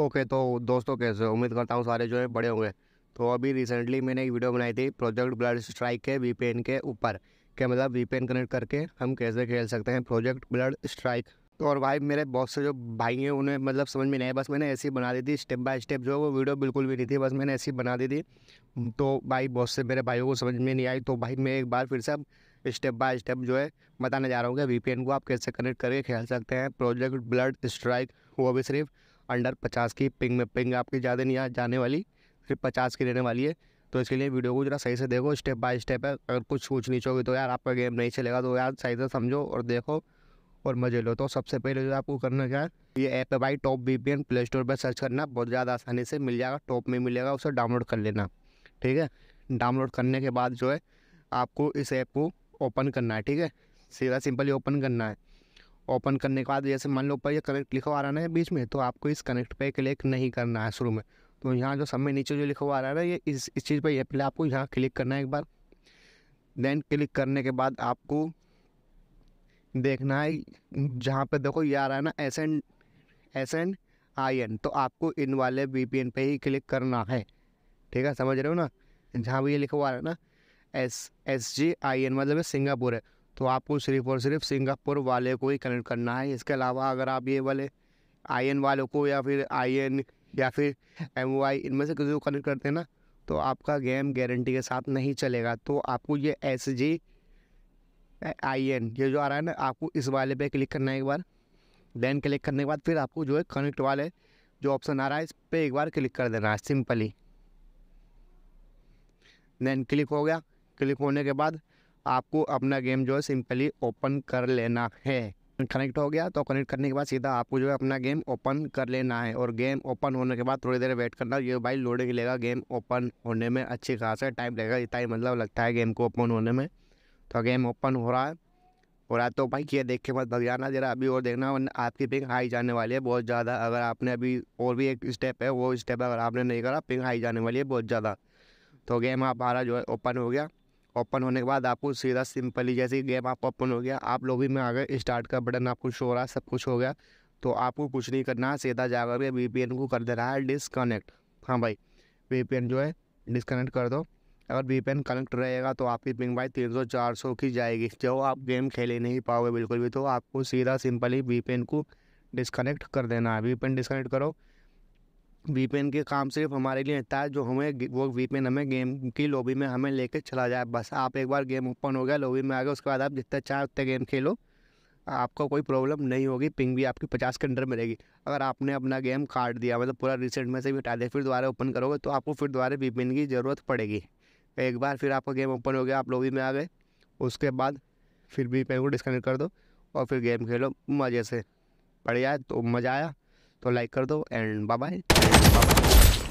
okay तो दोस्तों कैसे उम्मीद करता हूँ सारे जो है बड़े होंगे तो अभी रिसेंटली मैंने एक वीडियो बनाई थी प्रोजेक्ट ब्लड स्ट्राइक के वी के ऊपर क्या मतलब वी कनेक्ट करके हम कैसे खेल सकते हैं प्रोजेक्ट ब्लड स्ट्राइक तो और भाई मेरे बहुत से जो भाई हैं उन्हें मतलब समझ में नहीं बस मैंने ऐसी बना दी थी स्टेप बाय स्टेप जो वो वीडियो बिल्कुल भी नहीं थी बस मैंने ऐसी बना दी थी तो भाई बहुत से मेरे भाइयों को समझ में नहीं आई तो भाई मैं एक बार फिर से अब स्टेप बाय स्टेप जो है बताने जा रहा हूँ कि वी को आप कैसे कनेक्ट करके खेल सकते हैं प्रोजेक्ट ब्लड स्ट्राइक वो भी सिर्फ अंडर पचास की पिंग में पिंग आपकी ज़्यादा नहीं जाने वाली सिर्फ पचास की रहने वाली है तो इसके लिए वीडियो को जरा सही से देखो स्टेप बाय स्टेप है अगर कुछ सोच नीचे होगी तो यार आपका गेम नहीं चलेगा तो यार सही से समझो और देखो और मजे लो तो सबसे पहले जो आपको करना क्या है ये ऐप है भाई टॉप वी प्ले स्टोर पर सर्च करना बहुत ज़्यादा आसानी से मिल जाएगा टॉप में मिलेगा उसे डाउनलोड कर लेना ठीक है डाउनलोड करने के बाद जो है आपको इस ऐप को ओपन करना है ठीक है सीधा सिंपली ओपन करना है ओपन करने के बाद जैसे मान लो ऊपर ये कनेक्ट लिखा हुआ रहा है बीच में तो आपको इस कनेक्ट पे क्लिक नहीं करना है शुरू में तो यहाँ जो सब में नीचे जो लिखा हुआ रहा है ये इस इस चीज़ पर ये पहले आपको यहाँ क्लिक करना है एक बार देन क्लिक करने के बाद आपको देखना है जहाँ पर देखो ये आ रहा है ना S and S and I N तो आपको इन वाले वी पी एन पर ही क्लिक करना है ठीक है समझ रहे हो ना जहाँ भी ये लिखा हुआ है ना S S G I N मतलब सिंगापुर है तो आपको सिर्फ और सिर्फ सिंगापुर वाले को ही कनेक्ट करना है इसके अलावा अगर आप ये वाले आई एन वालों को या फिर आई एन या फिर एम वाई इनमें से किसी को कनेक्ट करते हैं ना तो आपका गेम गारंटी के साथ नहीं चलेगा तो आपको ये एस जी आई एन ये जो आ रहा है ना आपको इस वाले पे क्लिक करना है एक बार देन क्लिक करने के बाद फिर आपको जो है कनेक्ट वाले जो ऑप्शन आ रहा है इस पर एक बार क्लिक कर देना है सिंपली देन क्लिक हो गया क्लिक होने के बाद आपको अपना गेम जो है सिंपली ओपन कर लेना है कनेक्ट हो गया तो कनेक्ट करने के बाद सीधा आपको जो है अपना गेम ओपन कर लेना है और गेम ओपन होने के बाद थोड़ी देर वेट करना ये भाई लोडिंग लेगा गेम ओपन होने में अच्छी खासा टाइम लगेगा इतना ही मतलब लगता है गेम को ओपन होने में तो गेम ओपन हो रहा है हो रहा है तो भाई ये देख के मत भग जाना जरा अभी और देखना आपकी पिंक हाई जाने वाली है बहुत ज़्यादा अगर आपने अभी और भी एक स्टेप है वो स्टेप अगर आपने नहीं करा पिंक हाई जाने वाली है बहुत ज़्यादा तो गेम आप हमारा जो है ओपन हो गया ओपन होने के बाद आपको सीधा सिंपली जैसे गेम आप ओपन हो गया आप लोग भी में आ गए स्टार्ट का बटन आपको शो रहा सब कुछ हो गया तो आपको कुछ नहीं करना है सीधा जाकर के वी को कर देना है डिसकनेक्ट हाँ भाई वी जो है डिसकनेक्ट कर दो अगर वी कनेक्ट रहेगा तो आपकी पिंग भाई तीन सौ चार सौ की जाएगी जो आप गेम खेल ही नहीं पाओगे बिल्कुल भी तो आपको सीधा सिंपली वी को डिसकनेक्ट कर देना है वी डिसकनेक्ट करो वीपेन के काम सिर्फ हमारे लिए रहता है जो हमें वो वीपेन हमें गेम की लॉबी में हमें लेके चला जाए बस आप एक बार गेम ओपन हो गया लॉबी में आ गए उसके बाद आप जितना चाहे उतना गेम खेलो आपको कोई प्रॉब्लम नहीं होगी पिंग भी आपकी पचास के अंडर में रहेगी अगर आपने अपना गेम काट दिया मतलब पूरा रिसेंट में से भी हटा दिया फिर दोबारा ओपन करोगे तो आपको फिर दोबारा वीपेन की ज़रूरत पड़ेगी एक बार फिर आपका गेम ओपन हो गया आप लॉबी में आ गए उसके बाद फिर वीपेन को डिस्कनेक्ट कर दो और फिर गेम खेलो मज़े से बढ़िया तो मज़ा आया तो लाइक कर दो एंड बाय बाय